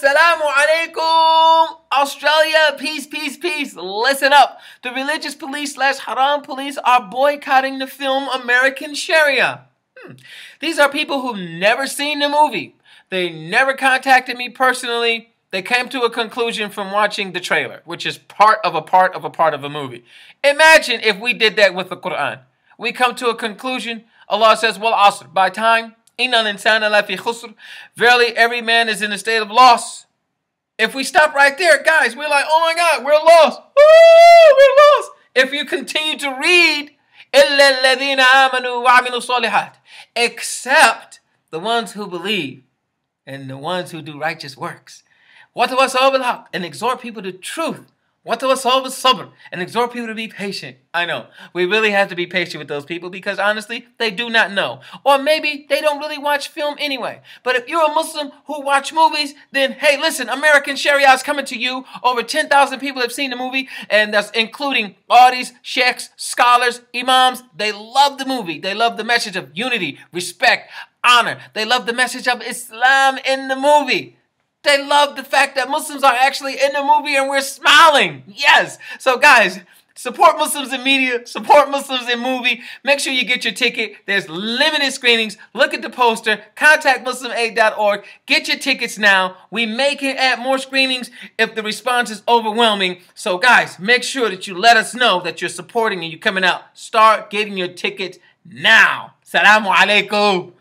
Assalamu alaikum, Australia. Peace, peace, peace. Listen up. The religious police slash haram police are boycotting the film American Sharia. Hmm. These are people who've never seen the movie. They never contacted me personally. They came to a conclusion from watching the trailer, which is part of a part of a part of a movie. Imagine if we did that with the Quran. We come to a conclusion. Allah says, well, Asr, by time, Verily, every man is in a state of loss. If we stop right there, guys, we're like, oh my God, we're lost. we're lost. If you continue to read, except the ones who believe and the ones who do righteous works. And exhort people to truth. What to solve is sober and exhort people to be patient. I know, we really have to be patient with those people because honestly, they do not know. Or maybe they don't really watch film anyway. But if you're a Muslim who watch movies, then hey, listen, American Sharia is coming to you. Over 10,000 people have seen the movie, and that's including Audis, Sheiks, sheikhs, scholars, imams. They love the movie. They love the message of unity, respect, honor. They love the message of Islam in the movie. They love the fact that Muslims are actually in the movie and we're smiling. Yes. So, guys, Support Muslims in media. Support Muslims in movie. Make sure you get your ticket. There's limited screenings. Look at the poster. Contact MuslimAid.org. Get your tickets now. We may it add more screenings if the response is overwhelming. So guys, make sure that you let us know that you're supporting and you're coming out. Start getting your tickets now. Salamu alaikum.